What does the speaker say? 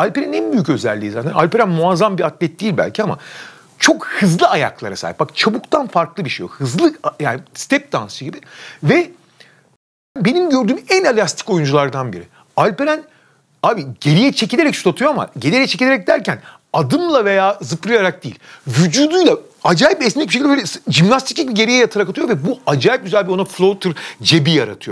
Alperenin en büyük özelliği zaten. Alperen muazzam bir atlet değil belki ama çok hızlı ayaklara sahip. Bak çabuktan farklı bir şey yok. Hızlı yani step dansı gibi ve benim gördüğüm en elastik oyunculardan biri. Alperen abi geriye çekilerek şut atıyor ama geriye çekilerek derken adımla veya zıplayarak değil. Vücuduyla acayip esnek bir şekilde böyle jimnastik gibi geriye yatarak atıyor ve bu acayip güzel bir ona floater cebi yaratıyor.